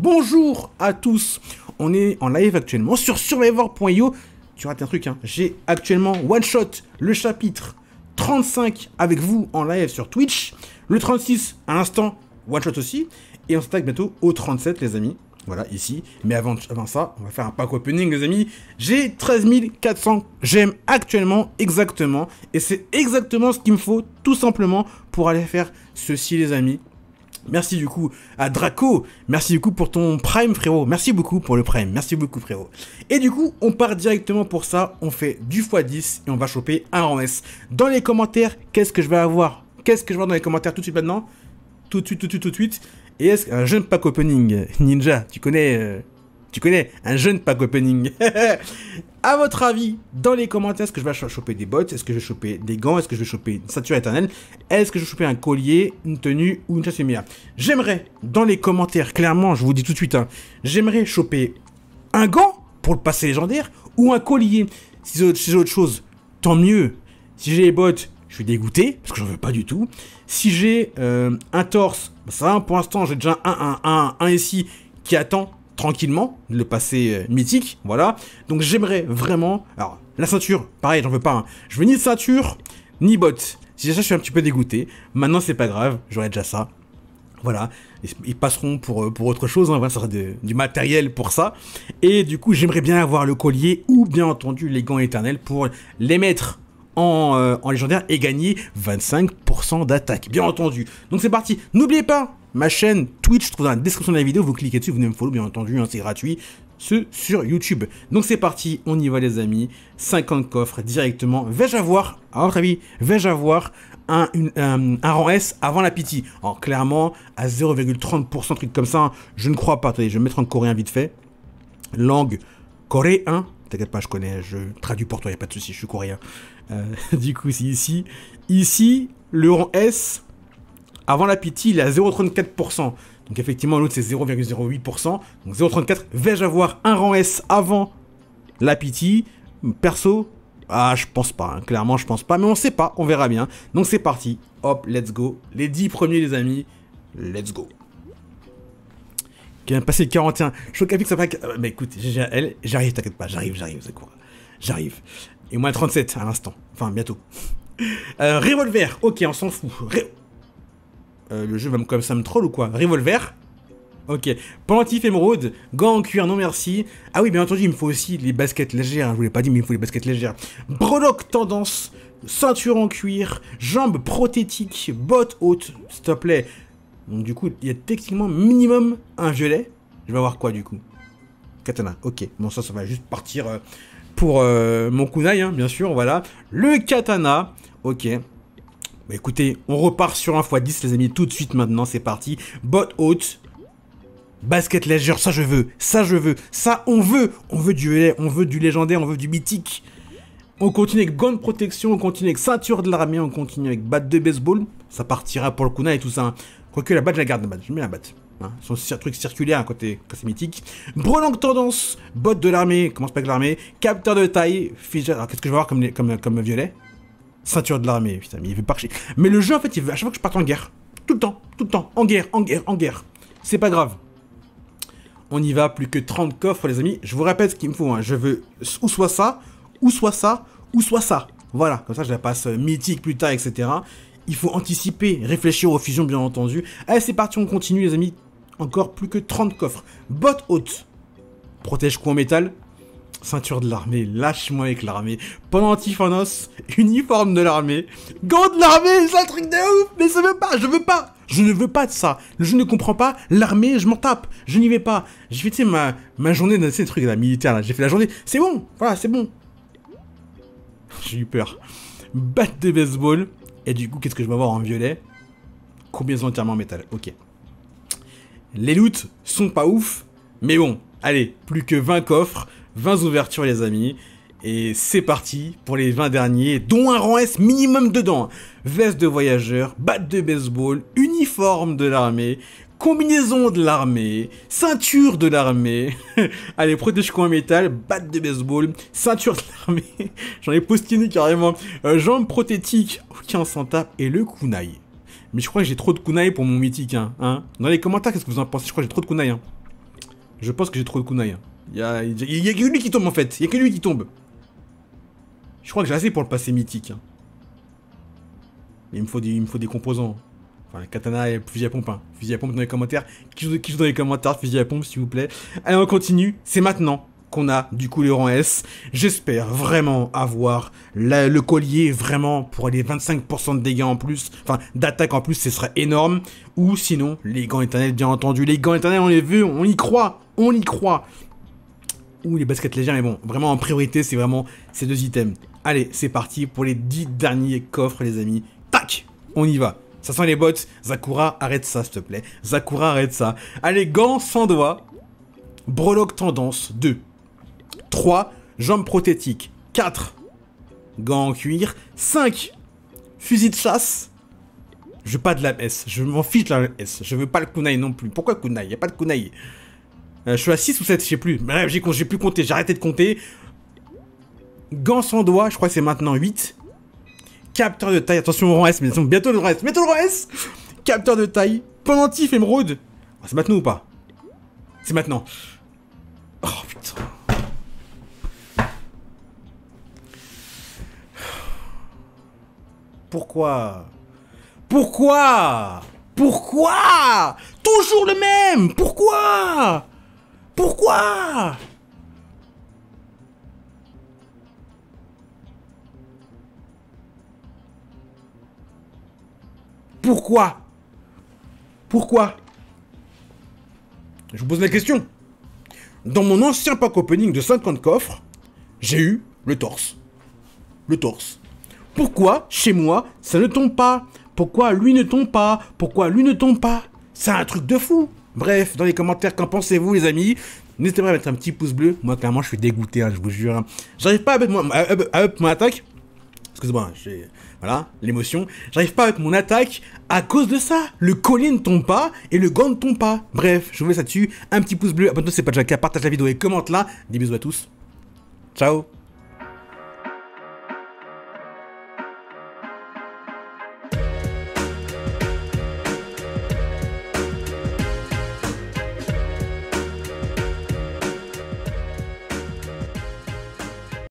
Bonjour à tous, on est en live actuellement sur survivor.io. Tu rates un truc, hein. j'ai actuellement one shot le chapitre 35 avec vous en live sur Twitch, le 36 à l'instant, one shot aussi, et on stack bientôt au 37 les amis, voilà ici. Mais avant, avant ça, on va faire un pack opening les amis. J'ai 13 400 j'aime actuellement exactement, et c'est exactement ce qu'il me faut tout simplement pour aller faire ceci les amis. Merci du coup à Draco. Merci du coup pour ton prime frérot. Merci beaucoup pour le prime. Merci beaucoup frérot. Et du coup, on part directement pour ça. On fait du x10 et on va choper un en S. Dans les commentaires, qu'est-ce que je vais avoir Qu'est-ce que je vais avoir dans les commentaires tout de suite maintenant Tout de suite, tout de suite, tout de suite. Et est-ce qu'un jeune pack opening Ninja, tu connais euh, tu connais, un jeune pack opening. à votre avis, dans les commentaires, est-ce que je vais choper des bottes Est-ce que je vais choper des gants Est-ce que je vais choper une ceinture éternelle Est-ce que je vais choper un collier, une tenue ou une chasse lumière J'aimerais, dans les commentaires, clairement, je vous dis tout de suite, hein, j'aimerais choper un gant pour le passé légendaire ou un collier. Si j'ai autre chose, tant mieux. Si j'ai les bottes, je suis dégoûté, parce que je j'en veux pas du tout. Si j'ai euh, un torse, bah, ça pour l'instant j'ai déjà un, un, un, un ici qui attend, tranquillement, le passé euh, mythique, voilà. Donc j'aimerais vraiment... Alors, la ceinture, pareil, j'en veux pas. Hein. Je veux ni ceinture, ni bottes, Si ça, je suis un petit peu dégoûté, maintenant c'est pas grave, j'aurais déjà ça. Voilà, ils passeront pour, euh, pour autre chose, hein. voilà, ça sera du matériel pour ça. Et du coup, j'aimerais bien avoir le collier ou bien entendu les gants éternels pour les mettre en, euh, en légendaire et gagner 25% d'attaque, bien entendu. Donc c'est parti, n'oubliez pas ma chaîne Twitch, je trouve dans la description de la vidéo, vous cliquez dessus, vous venez me follow bien entendu, hein, c'est gratuit, ce sur YouTube. Donc c'est parti, on y va les amis, 50 coffres directement, vais-je avoir, à votre avis, vais-je avoir un, euh, un, rang S avant la pitié Alors clairement, à 0,30%, truc comme ça, hein, je ne crois pas, je vais mettre en coréen vite fait, langue coréen, T'inquiète pas, je connais, je traduis pour toi, il y a pas de souci, je suis coréen. Euh, du coup, c'est ici. Ici, le rang S, avant la Pity, il est à 0,34%. Donc effectivement, l'autre c'est 0,08%. Donc 0,34. Vais-je avoir un rang S avant la Pity Perso, ah, je pense pas, hein. clairement, je pense pas, mais on ne sait pas, on verra bien. Donc c'est parti, hop, let's go. Les 10 premiers, les amis, let's go. Qui vient passé passer 41. capable que ça euh, va. Mais écoute, j'arrive, t'inquiète pas, j'arrive, j'arrive, c'est quoi J'arrive. Et moins 37 à l'instant, enfin bientôt. Euh, revolver, ok, on s'en fout. Euh, le jeu va me, comme ça me troll ou quoi Revolver Ok. Pantif émeraude, gants en cuir, non merci. Ah oui, bien entendu, il me faut aussi les baskets légères. Hein, je vous l'ai pas dit, mais il me faut les baskets légères. Breloque tendance, ceinture en cuir, jambes prothétiques, bottes hautes, s'il te plaît. Donc du coup, il y a techniquement minimum un violet. Je vais avoir quoi du coup Katana, ok. Bon, ça, ça va juste partir euh, pour euh, mon kunai, hein, bien sûr, voilà. Le katana, ok. Bah écoutez, on repart sur un x 10 les amis, tout de suite maintenant, c'est parti. Bot haute, basket légère, ça je veux, ça je veux, ça on veut, on veut du on veut du légendaire, on veut du mythique. On continue avec gant de protection, on continue avec ceinture de l'armée, on continue avec batte de baseball. Ça partira pour le kuna et tout ça. Hein. Quoique la batte, je la garde, la batte. Je mets la batte. Hein. Son truc circulaire, côté mythique. Brelante tendance, botte de l'armée, commence pas avec l'armée. Capteur de taille, figure. Alors qu'est-ce que je vais avoir comme, comme, comme violet ceinture de l'armée, putain, il veut pas Mais le jeu, en fait, il veut à chaque fois que je parte en guerre. Tout le temps, tout le temps, en guerre, en guerre, en guerre. C'est pas grave. On y va, plus que 30 coffres, les amis. Je vous répète ce qu'il me faut, hein. je veux ou soit ça, ou soit ça, ou soit ça. Voilà, comme ça je la passe euh, mythique plus tard, etc. Il faut anticiper, réfléchir aux fusions, bien entendu. Allez, c'est parti, on continue, les amis. Encore plus que 30 coffres. Botte haute. Protège coin métal, ceinture de l'armée, lâche-moi avec l'armée, Pendant en uniforme de l'armée, gants de l'armée, c'est un truc de ouf, mais ça veut pas, je veux pas, je ne veux pas de ça, je ne comprends pas, l'armée, je m'en tape, je n'y vais pas, j'ai fait, tu sais, ma, journée, dans ces truc là, militaire, là, j'ai fait la journée, c'est bon, voilà, c'est bon. J'ai eu peur. Bat de baseball, et du coup, qu'est-ce que je vais avoir en violet Combien sont entièrement en métal, ok. Les loots sont pas ouf, mais bon, allez, plus que 20 coffres, 20 ouvertures les amis. Et c'est parti pour les 20 derniers, dont un rang S minimum dedans. Veste de voyageur, batte de baseball, uniforme de l'armée, combinaison de l'armée, ceinture de l'armée. Allez, protège-coin métal, batte de baseball, ceinture de l'armée. J'en ai postiné carrément. Euh, jambes prothétiques, aucun santa, et le kunai. Mais je crois que j'ai trop de kunai pour mon mythique. Hein, hein. Dans les commentaires, qu'est-ce que vous en pensez Je crois que j'ai trop de kunai. Hein. Je pense que j'ai trop de kunai. Hein. Il y a, y que lui qui tombe en fait. Il y a que lui qui tombe. Je crois que j'ai assez pour le passé mythique. Hein. Il me faut des, il me faut des composants. Enfin, katana et fusil à pompe. Hein. Fusil à pompe dans les commentaires. Qui joue, dans les commentaires, fusil à pompe, s'il vous plaît. Allez, on continue. C'est maintenant qu'on a du coup le rang S. J'espère vraiment avoir le collier vraiment pour aller 25% de dégâts en plus, enfin d'attaque en plus, ce serait énorme. Ou sinon, les gants éternels, bien entendu. Les gants éternels, on les veut, on y croit, on y croit les baskets légères. Mais bon, vraiment en priorité, c'est vraiment ces deux items. Allez, c'est parti pour les 10 derniers coffres, les amis. Tac On y va. Ça sent les bottes. Zakura, arrête ça, s'il te plaît. Zakura, arrête ça. Allez, gants sans doigts. Breloque tendance, 2. 3. Jambes prothétiques, 4. Gants en cuir, 5. Fusil de chasse. Je veux pas de la S. Je m'en fiche de la S. Je veux pas le kunai non plus. Pourquoi kunai Il a pas de kunai. Euh, je suis à 6 ou 7, je sais plus. j'ai plus compté, j'ai arrêté de compter. Gants sans doigt, je crois que c'est maintenant 8. Capteur de taille, attention au rang S, mais bientôt le rang bientôt le rang Capteur de taille, pendentif émeraude. Ah, c'est maintenant ou pas C'est maintenant. Oh putain. Pourquoi Pourquoi Pourquoi Toujours le même Pourquoi pourquoi Pourquoi Pourquoi Je vous pose la question. Dans mon ancien pack opening de 50 coffres, j'ai eu le torse. Le torse. Pourquoi, chez moi, ça ne tombe pas Pourquoi lui ne tombe pas Pourquoi lui ne tombe pas C'est un truc de fou Bref, dans les commentaires, qu'en pensez-vous, les amis N'hésitez pas à mettre un petit pouce bleu. Moi, clairement, je suis dégoûté, hein, je vous jure. Hein. J'arrive pas à up, mon attaque. Excusez-moi, j'ai... voilà, l'émotion. J'arrive pas à avec mon attaque à cause de ça. Le collier ne tombe pas et le gant ne tombe pas. Bref, je vous laisse là-dessus. Un petit pouce bleu, abonne-toi si c'est pas déjà le cas, partage la vidéo et commente là. Des bisous à tous. Ciao